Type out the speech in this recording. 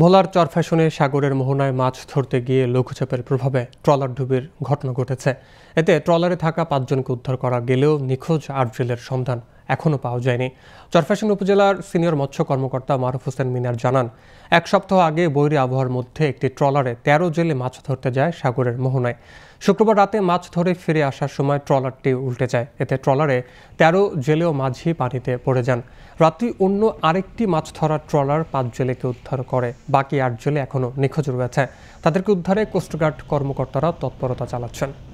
ভোলার চরফ্যাশনে সাগরের মোহনায় মাছ ধরতে গিয়ে লঘুচাপের প্রভাবে ট্রলার ডুবির ঘটনা ঘটেছে এতে ট্রলারে থাকা পাঁচজনকে উদ্ধার করা গেলেও নিখোঁজ আট জেলের সন্ধান এখনও পাওয়া যায়নি চরফ্যাশন উপজেলার সিনিয়র মৎস্য কর্মকর্তা মারুফ হোসেন মিনার জানান এক সপ্তাহ আগে বৈরী আবহাওয়ার মধ্যে একটি ট্রলারে তেরো জেলে মাছ ধরতে যায় সাগরের মোহনায় শুক্রবার রাতে মাছ ধরে ফিরে আসার সময় ট্রলারটি উল্টে যায় এতে ট্রলারে তেরো জেলেও মাঝি পানিতে পড়ে যান রাত্রি অন্য আরেকটি মাছ ধরার ট্রলার পাঁচ জেলেকে উদ্ধার করে বাকি আট জেলে এখনও নিখোঁজ রয়েছে তাদেরকে উদ্ধারে কোস্টগার্ড কর্মকর্তারা তৎপরতা চালাচ্ছেন